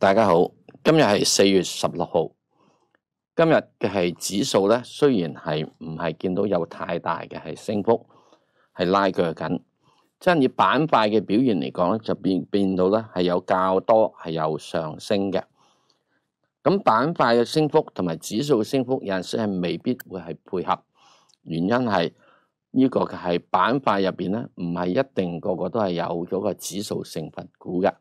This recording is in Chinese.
大家好，今日系四月十六号。今日嘅系指数咧，虽然系唔系见到有太大嘅系升幅，系拉锯紧。即系以板块嘅表现嚟讲咧，就变变到咧系有较多系有上升嘅。咁板块嘅升幅同埋指数嘅升幅，有阵时系未必会系配合。原因系呢个系板块入边咧，唔系一定个个都系有咗个指数成分股嘅。